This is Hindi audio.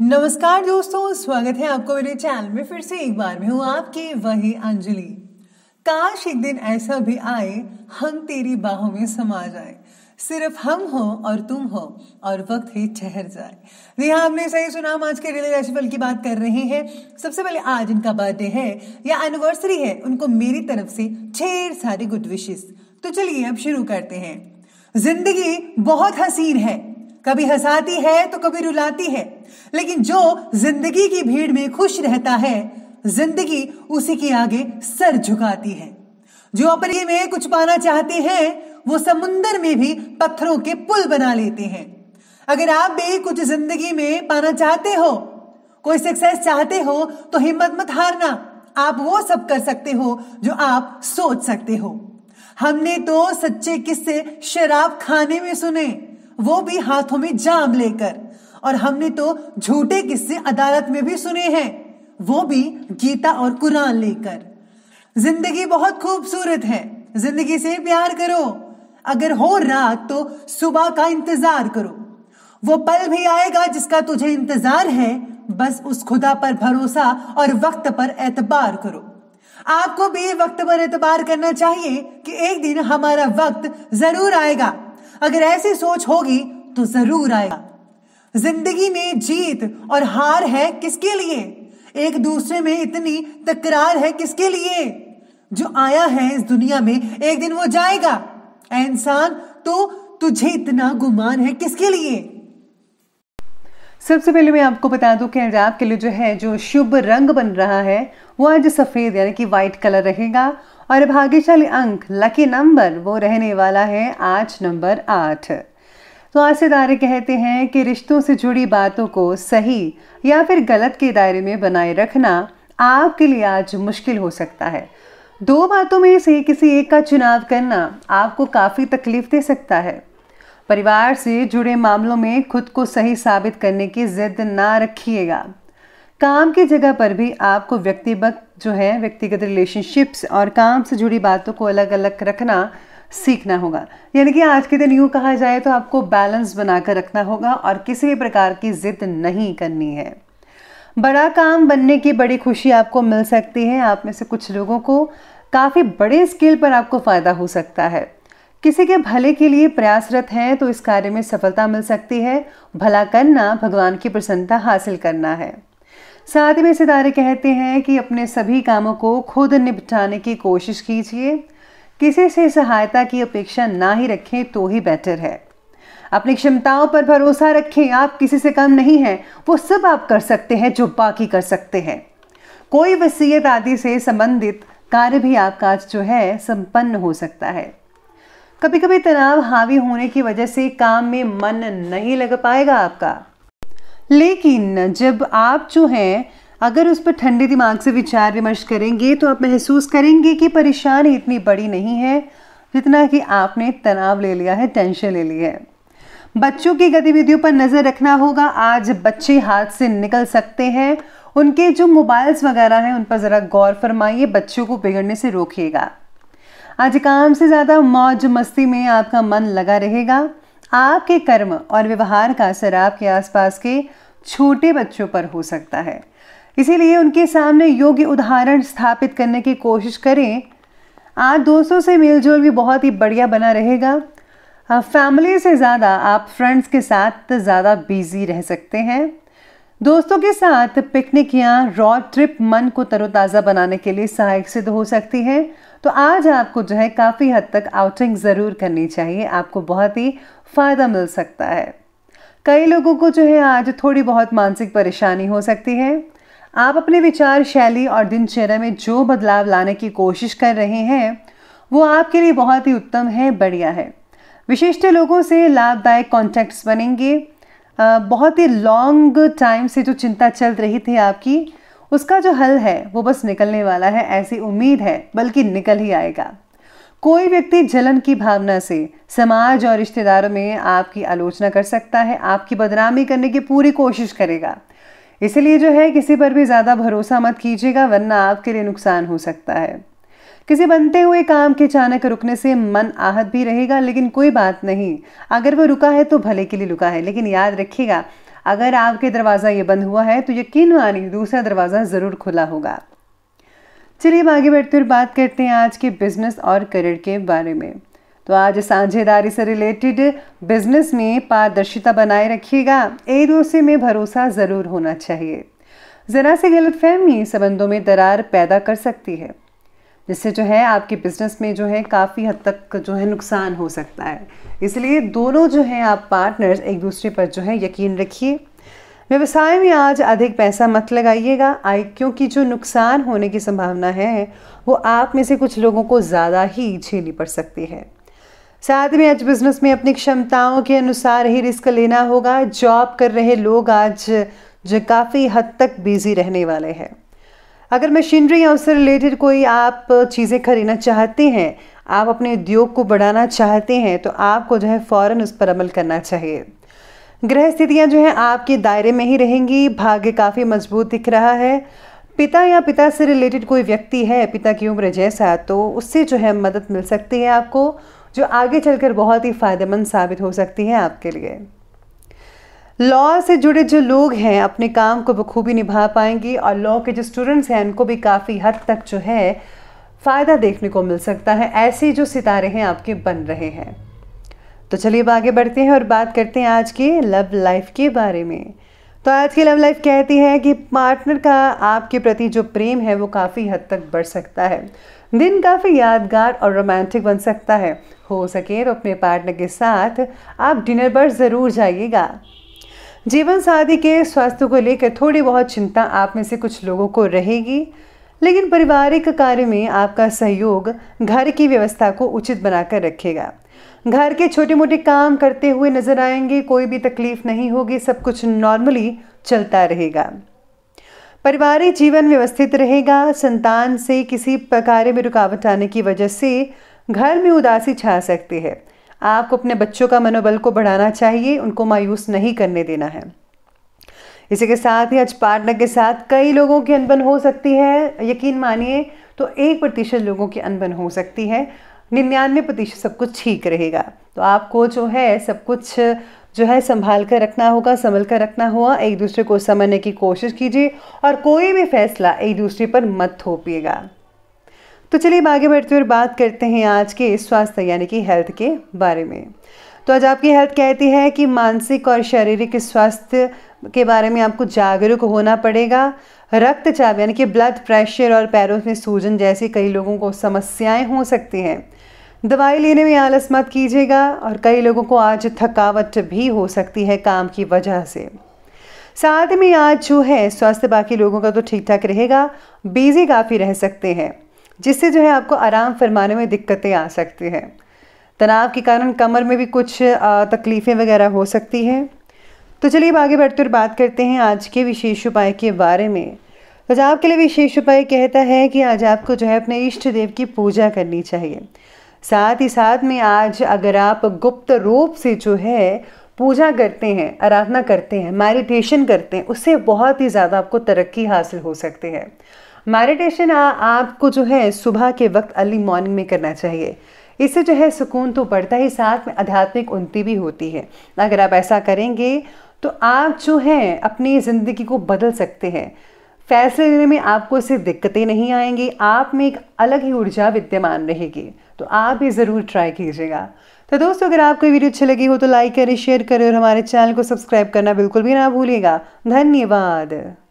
नमस्कार दोस्तों स्वागत है आपको मेरे चैनल में फिर से एक बार मैं हूँ आपकी वही अंजलि काश एक दिन ऐसा भी आए हम तेरी बाहों में समा जाए सिर्फ हम हो और तुम हो और वक्त ही ठहर जाए जी हाँ आपने सही सुना हम आज के रिले राशिफल की बात कर रहे हैं सबसे पहले आज इनका बर्थडे है या एनिवर्सरी है उनको मेरी तरफ से ढेर सारे गुड विशेस तो चलिए अब शुरू करते हैं जिंदगी बहुत हसीन है कभी हंसाती है तो कभी रुलाती है लेकिन जो जिंदगी की भीड़ में खुश रहता है जिंदगी उसी के आगे सर झुकाती है जो अपने में कुछ पाना चाहते हैं वो समुन्दर में भी पत्थरों के पुल बना लेते हैं अगर आप भी कुछ जिंदगी में पाना चाहते हो कोई सक्सेस चाहते हो तो हिम्मत मत हारना आप वो सब कर सकते हो जो आप सोच सकते हो हमने तो सच्चे किस्से शराब खाने में सुने वो भी हाथों में जाम लेकर और हमने तो झूठे किस्से अदालत में भी सुने हैं वो भी गीता और कुरान लेकर जिंदगी बहुत खूबसूरत है जिंदगी से प्यार करो अगर हो रात तो सुबह का इंतजार करो वो पल भी आएगा जिसका तुझे इंतजार है बस उस खुदा पर भरोसा और वक्त पर एतबार करो आपको भी वक्त पर एतबार करना चाहिए कि एक दिन हमारा वक्त जरूर आएगा अगर ऐसी सोच होगी तो जरूर आएगा जिंदगी में जीत और हार है किसके लिए एक दूसरे में इतनी तकरार है किसके लिए जो आया है इस दुनिया में एक दिन वो जाएगा इंसान तो तुझे इतना गुमान है किसके लिए सबसे पहले मैं आपको बता दूं कि आज आपके लिए जो है जो शुभ रंग बन रहा है वो आज सफ़ेद यानी कि व्हाइट कलर रहेगा और भाग्यशाली अंक लकी नंबर वो रहने वाला है आज नंबर आठ तो आज से दायरे कहते हैं कि रिश्तों से जुड़ी बातों को सही या फिर गलत के दायरे में बनाए रखना आपके लिए आज मुश्किल हो सकता है दो बातों में से किसी एक का चुनाव करना आपको काफ़ी तकलीफ दे सकता है परिवार से जुड़े मामलों में खुद को सही साबित करने की जिद ना रखिएगा काम की जगह पर भी आपको व्यक्तिगत जो है व्यक्तिगत रिलेशनशिप्स और काम से जुड़ी बातों को अलग अलग रखना सीखना होगा यानी कि आज के दिन यूँ कहा जाए तो आपको बैलेंस बनाकर रखना होगा और किसी भी प्रकार की जिद नहीं करनी है बड़ा काम बनने की बड़ी खुशी आपको मिल सकती है आप में से कुछ लोगों को काफ़ी बड़े स्केल पर आपको फ़ायदा हो सकता है किसी के भले के लिए प्रयासरत हैं तो इस कार्य में सफलता मिल सकती है भला करना भगवान की प्रसन्नता हासिल करना है साथ में सितारे कहते हैं कि अपने सभी कामों को खुद निपटाने की कोशिश कीजिए किसी से सहायता की अपेक्षा ना ही रखें तो ही बेटर है अपनी क्षमताओं पर भरोसा रखें आप किसी से कम नहीं हैं वो सब आप कर सकते हैं जो बाकी कर सकते हैं कोई वसीयत आदि से संबंधित कार्य भी आपका जो है संपन्न हो सकता है कभी कभी तनाव हावी होने की वजह से काम में मन नहीं लग पाएगा आपका लेकिन जब आप जो हैं अगर उस पर ठंडे दिमाग से विचार विमर्श करेंगे तो आप महसूस करेंगे कि परेशानी इतनी बड़ी नहीं है जितना कि आपने तनाव ले लिया है टेंशन ले ली है बच्चों की गतिविधियों पर नज़र रखना होगा आज बच्चे हाथ से निकल सकते हैं उनके जो मोबाइल्स वगैरह हैं उन पर ज़रा गौर फरमाइए बच्चों को बिगड़ने से रोकिएगा आज काम से ज़्यादा मौज मस्ती में आपका मन लगा रहेगा आपके कर्म और व्यवहार का असर आपके आसपास के छोटे बच्चों पर हो सकता है इसीलिए उनके सामने योग्य उदाहरण स्थापित करने की कोशिश करें आज दोस्तों से मेलजोल भी बहुत ही बढ़िया बना रहेगा फैमिली से ज़्यादा आप फ्रेंड्स के साथ ज़्यादा बिजी रह सकते हैं दोस्तों के साथ पिकनिक या रॉड ट्रिप मन को तरोताज़ा बनाने के लिए सहायक सिद्ध हो सकती है तो आज आपको जो है काफ़ी हद तक आउटिंग ज़रूर करनी चाहिए आपको बहुत ही फ़ायदा मिल सकता है कई लोगों को जो है आज थोड़ी बहुत मानसिक परेशानी हो सकती है आप अपने विचार शैली और दिनचर्या में जो बदलाव लाने की कोशिश कर रहे हैं वो आपके लिए बहुत ही उत्तम है बढ़िया है विशिष्ट लोगों से लाभदायक कॉन्टैक्ट्स बनेंगे बहुत ही लॉन्ग टाइम से जो चिंता चल रही थी आपकी उसका जो हल है वो बस निकलने वाला है ऐसी उम्मीद है बल्कि निकल ही आएगा कोई व्यक्ति जलन की भावना से समाज और रिश्तेदारों में आपकी आलोचना कर सकता है आपकी बदनामी करने की पूरी कोशिश करेगा इसलिए जो है किसी पर भी ज़्यादा भरोसा मत कीजिएगा वरना आपके लिए नुकसान हो सकता है किसी बनते हुए काम के अचानक रुकने से मन आहत भी रहेगा लेकिन कोई बात नहीं अगर वो रुका है तो भले के लिए रुका है लेकिन याद रखिएगा अगर आपके दरवाज़ा ये बंद हुआ है तो यकीन मानी दूसरा दरवाज़ा ज़रूर खुला होगा चलिए अब आगे बढ़ते हुए बात करते हैं आज के बिजनेस और करियर के बारे में तो आज साझेदारी से रिलेटेड बिजनेस में पारदर्शिता बनाए रखिएगा एक दूसरे में भरोसा ज़रूर होना चाहिए ज़रा सी फहमी संबंधों में दरार पैदा कर सकती है जिससे जो है आपके बिजनेस में जो है काफ़ी हद तक जो है नुकसान हो सकता है इसलिए दोनों जो है आप पार्टनर्स एक दूसरे पर जो है यकीन रखिए व्यवसाय में आज अधिक पैसा मत लगाइएगा आय क्योंकि जो नुकसान होने की संभावना है वो आप में से कुछ लोगों को ज़्यादा ही झेली पड़ सकती है साथ में आज बिजनेस में अपनी क्षमताओं के अनुसार ही रिस्क लेना होगा जॉब कर रहे लोग आज जो काफ़ी हद तक बिजी रहने वाले हैं अगर मशीनरी या उससे रिलेटेड कोई आप चीज़ें खरीदना चाहते हैं आप अपने उद्योग को बढ़ाना चाहते हैं तो आपको जो है फ़ौर उस पर अमल करना चाहिए ग्रह स्थितियाँ जो हैं आपके दायरे में ही रहेंगी भाग्य काफ़ी मजबूत दिख रहा है पिता या पिता से रिलेटेड कोई व्यक्ति है पिता की उम्र जैसा तो उससे जो है मदद मिल सकती है आपको जो आगे चलकर बहुत ही फ़ायदेमंद साबित हो सकती है आपके लिए लॉ से जुड़े जो लोग हैं अपने काम को बखूबी निभा पाएंगे और लॉ के जो स्टूडेंट्स हैं उनको भी काफ़ी हद तक जो है फ़ायदा देखने को मिल सकता है ऐसे जो सितारे हैं आपके बन रहे हैं तो चलिए अब आगे बढ़ते हैं और बात करते हैं आज के लव लाइफ के बारे में तो आज की लव लाइफ कहती है कि पार्टनर का आपके प्रति जो प्रेम है वो काफ़ी हद तक बढ़ सकता है दिन काफ़ी यादगार और रोमांटिक बन सकता है हो सके तो अपने पार्टनर के साथ आप डिनर पर ज़रूर जाइएगा जीवन साथी के स्वास्थ्य को लेकर थोड़ी बहुत चिंता आप में से कुछ लोगों को रहेगी लेकिन पारिवारिक कार्य में आपका सहयोग घर की व्यवस्था को उचित बनाकर रखेगा घर के छोटे मोटे काम करते हुए नजर आएंगे कोई भी तकलीफ नहीं होगी सब कुछ नॉर्मली चलता रहेगा पारिवारिक जीवन व्यवस्थित रहेगा संतान से किसी प्रकार में रुकावट आने की वजह से घर में उदासी छा सकती है आपको अपने बच्चों का मनोबल को बढ़ाना चाहिए उनको मायूस नहीं करने देना है इसी के साथ ही आज पार्टनर के साथ कई लोगों की अनबन हो सकती है यकीन मानिए तो एक प्रतिशत लोगों की अनबन हो सकती है निन्यानवे प्रतिशत सब कुछ ठीक रहेगा तो आपको जो है सब कुछ जो है संभाल कर रखना होगा संभल कर रखना होगा एक दूसरे को समझने की कोशिश कीजिए और कोई भी फैसला एक दूसरे पर मत थोपिएगा तो चलिए अब आगे बढ़ते हुए बात करते हैं आज के स्वास्थ्य यानी कि हेल्थ के बारे में तो आज आपकी हेल्थ कहती है कि मानसिक और शारीरिक स्वास्थ्य के बारे में आपको जागरूक होना पड़ेगा रक्तचाप यानी कि ब्लड प्रेशर और पैरों में सूजन जैसी कई लोगों को समस्याएं हो सकती हैं दवाई लेने में आलस मत कीजिएगा और कई लोगों को आज थकावट भी हो सकती है काम की वजह से साथ में आज जो है स्वास्थ्य बाकी लोगों का तो ठीक ठाक रहेगा बिजी काफ़ी रह सकते हैं जिससे जो है आपको आराम फरमाने में दिक्कतें आ सकती हैं तनाव के कारण कमर में भी कुछ तकलीफ़ें वगैरह हो सकती हैं तो चलिए अब आगे बढ़ते और बात करते हैं आज के विशेष उपाय के बारे में तो आज आपके लिए विशेष उपाय कहता है कि आज आपको जो है अपने इष्ट देव की पूजा करनी चाहिए साथ ही साथ में आज अगर आप गुप्त रूप से जो है पूजा करते हैं आराधना करते हैं मेडिटेशन करते हैं उससे बहुत ही ज़्यादा आपको तरक्की हासिल हो सकती है मेडिटेशन आपको जो है सुबह के वक्त अर्ली मॉर्निंग में करना चाहिए इससे जो है सुकून तो बढ़ता ही साथ में आध्यात्मिक उन्नति भी होती है अगर आप ऐसा करेंगे तो आप जो है अपनी ज़िंदगी को बदल सकते हैं फैसले लेने में आपको सिर्फ दिक्कतें नहीं आएंगी आप में एक अलग ही ऊर्जा विद्यमान रहेगी तो आप भी ज़रूर ट्राई कीजिएगा तो दोस्तों अगर आपको वीडियो अच्छी लगी हो तो लाइक करें शेयर करें और हमारे चैनल को सब्सक्राइब करना बिल्कुल भी ना भूलिएगा धन्यवाद